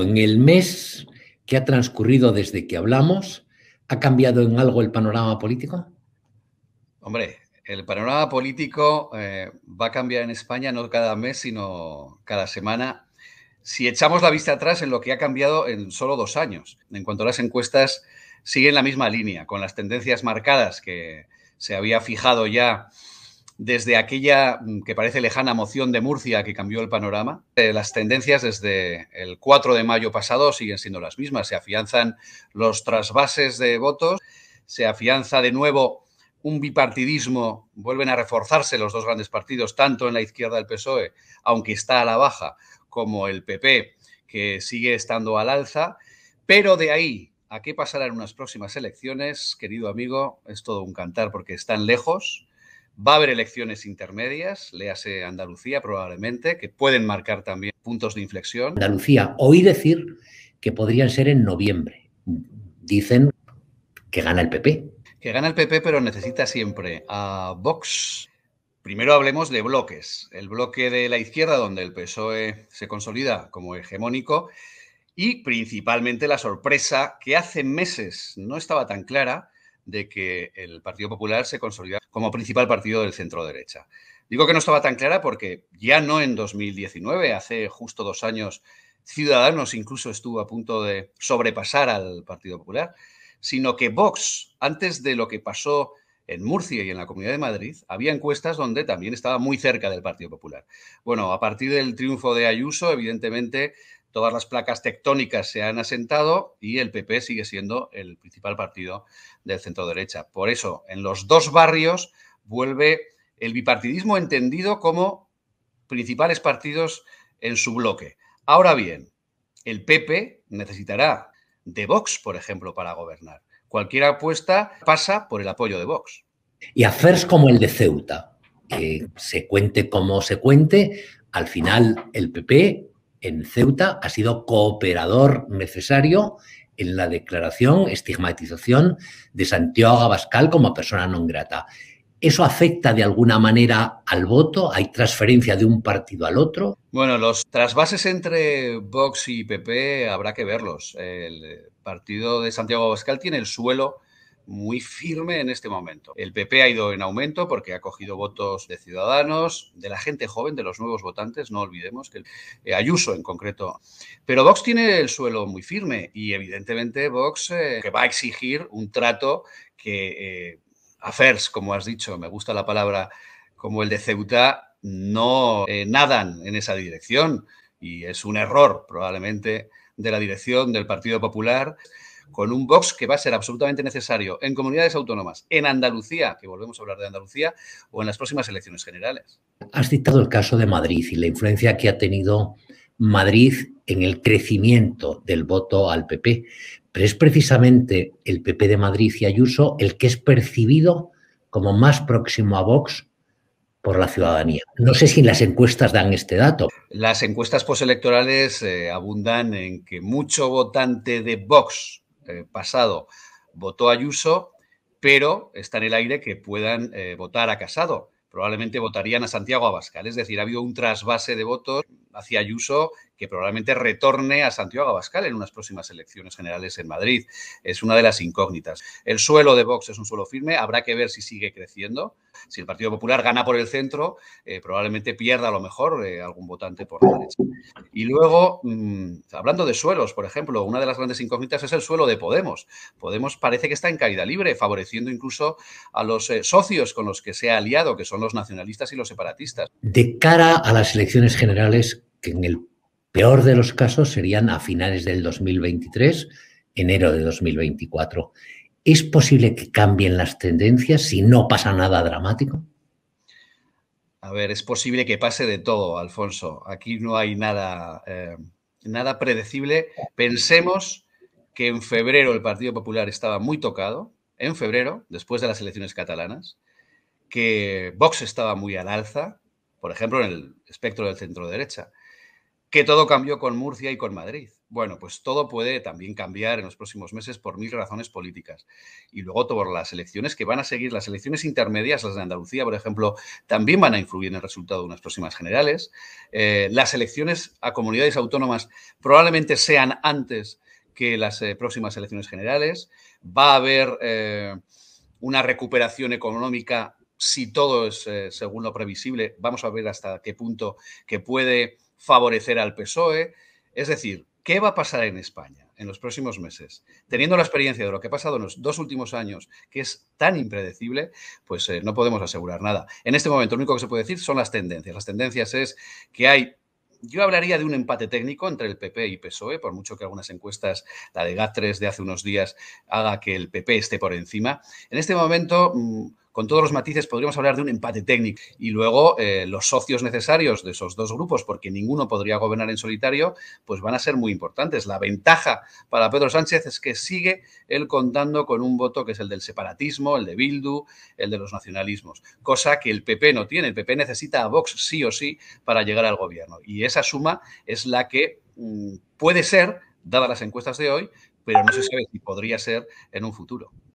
En el mes que ha transcurrido desde que hablamos, ¿ha cambiado en algo el panorama político? Hombre, el panorama político eh, va a cambiar en España no cada mes, sino cada semana. Si echamos la vista atrás en lo que ha cambiado en solo dos años, en cuanto a las encuestas, siguen la misma línea, con las tendencias marcadas que se había fijado ya desde aquella mm, que parece lejana moción de Murcia que cambió el panorama. Eh, las tendencias desde el 4 de mayo pasado siguen siendo las mismas. Se afianzan los trasvases de votos, se afianza de nuevo un bipartidismo, vuelven a reforzarse los dos grandes partidos, tanto en la izquierda del PSOE, aunque está a la baja, como el PP, que sigue estando al alza. Pero de ahí a qué pasará en unas próximas elecciones, querido amigo, es todo un cantar porque están lejos Va a haber elecciones intermedias, léase Andalucía probablemente, que pueden marcar también puntos de inflexión. Andalucía, oí decir que podrían ser en noviembre. Dicen que gana el PP. Que gana el PP, pero necesita siempre a Vox. Primero hablemos de bloques. El bloque de la izquierda, donde el PSOE se consolida como hegemónico, y principalmente la sorpresa que hace meses no estaba tan clara, de que el Partido Popular se consolidara como principal partido del centro derecha. Digo que no estaba tan clara porque ya no en 2019, hace justo dos años, Ciudadanos incluso estuvo a punto de sobrepasar al Partido Popular, sino que Vox, antes de lo que pasó en Murcia y en la Comunidad de Madrid, había encuestas donde también estaba muy cerca del Partido Popular. Bueno, a partir del triunfo de Ayuso, evidentemente, todas las placas tectónicas se han asentado y el PP sigue siendo el principal partido del centro derecha. Por eso, en los dos barrios vuelve el bipartidismo entendido como principales partidos en su bloque. Ahora bien, el PP necesitará de Vox, por ejemplo, para gobernar. Cualquier apuesta pasa por el apoyo de Vox. Y Fers como el de Ceuta, que se cuente como se cuente, al final el PP en Ceuta, ha sido cooperador necesario en la declaración, estigmatización de Santiago Abascal como persona non grata. ¿Eso afecta de alguna manera al voto? ¿Hay transferencia de un partido al otro? Bueno, los trasvases entre Vox y PP habrá que verlos. El partido de Santiago Abascal tiene el suelo muy firme en este momento. El PP ha ido en aumento porque ha cogido votos de ciudadanos, de la gente joven, de los nuevos votantes, no olvidemos que eh, Ayuso en concreto. Pero Vox tiene el suelo muy firme y evidentemente Vox eh, que va a exigir un trato que eh, como has dicho, me gusta la palabra, como el de Ceuta, no eh, nadan en esa dirección y es un error probablemente de la dirección del Partido Popular con un Vox que va a ser absolutamente necesario en comunidades autónomas, en Andalucía, que volvemos a hablar de Andalucía, o en las próximas elecciones generales. Has citado el caso de Madrid y la influencia que ha tenido Madrid en el crecimiento del voto al PP, pero es precisamente el PP de Madrid y Ayuso el que es percibido como más próximo a Vox por la ciudadanía. No sé si las encuestas dan este dato. Las encuestas postelectorales eh, abundan en que mucho votante de Vox eh, pasado votó a Ayuso, pero está en el aire que puedan eh, votar a Casado. Probablemente votarían a Santiago Abascal. Es decir, ha habido un trasvase de votos hacia Ayuso que probablemente retorne a Santiago Abascal en unas próximas elecciones generales en Madrid. Es una de las incógnitas. El suelo de Vox es un suelo firme, habrá que ver si sigue creciendo. Si el Partido Popular gana por el centro, eh, probablemente pierda a lo mejor eh, algún votante por la derecha. Y luego, mm, hablando de suelos, por ejemplo, una de las grandes incógnitas es el suelo de Podemos. Podemos parece que está en caída libre, favoreciendo incluso a los eh, socios con los que se ha aliado, que son los nacionalistas y los separatistas. De cara a las elecciones generales, que en el peor de los casos serían a finales del 2023, enero de 2024. ¿Es posible que cambien las tendencias si no pasa nada dramático? A ver, es posible que pase de todo, Alfonso. Aquí no hay nada, eh, nada predecible. Pensemos que en febrero el Partido Popular estaba muy tocado, en febrero, después de las elecciones catalanas, que Vox estaba muy al alza, por ejemplo, en el espectro del centro derecha que todo cambió con Murcia y con Madrid. Bueno, pues todo puede también cambiar en los próximos meses por mil razones políticas. Y luego por las elecciones que van a seguir, las elecciones intermedias, las de Andalucía, por ejemplo, también van a influir en el resultado de unas próximas generales. Eh, las elecciones a comunidades autónomas probablemente sean antes que las eh, próximas elecciones generales. Va a haber eh, una recuperación económica si todo es según lo previsible. Vamos a ver hasta qué punto que puede favorecer al PSOE. Es decir, ¿qué va a pasar en España en los próximos meses? Teniendo la experiencia de lo que ha pasado en los dos últimos años, que es tan impredecible, pues eh, no podemos asegurar nada. En este momento, lo único que se puede decir son las tendencias. Las tendencias es que hay yo hablaría de un empate técnico entre el PP y PSOE, por mucho que algunas encuestas, la de GAT3 de hace unos días, haga que el PP esté por encima. En este momento, mm, con todos los matices podríamos hablar de un empate técnico. Y luego eh, los socios necesarios de esos dos grupos, porque ninguno podría gobernar en solitario, pues van a ser muy importantes. La ventaja para Pedro Sánchez es que sigue él contando con un voto que es el del separatismo, el de Bildu, el de los nacionalismos, cosa que el PP no tiene. El PP necesita a Vox sí o sí para llegar al gobierno. Y esa suma es la que mm, puede ser, dadas las encuestas de hoy, pero no se sabe si podría ser en un futuro.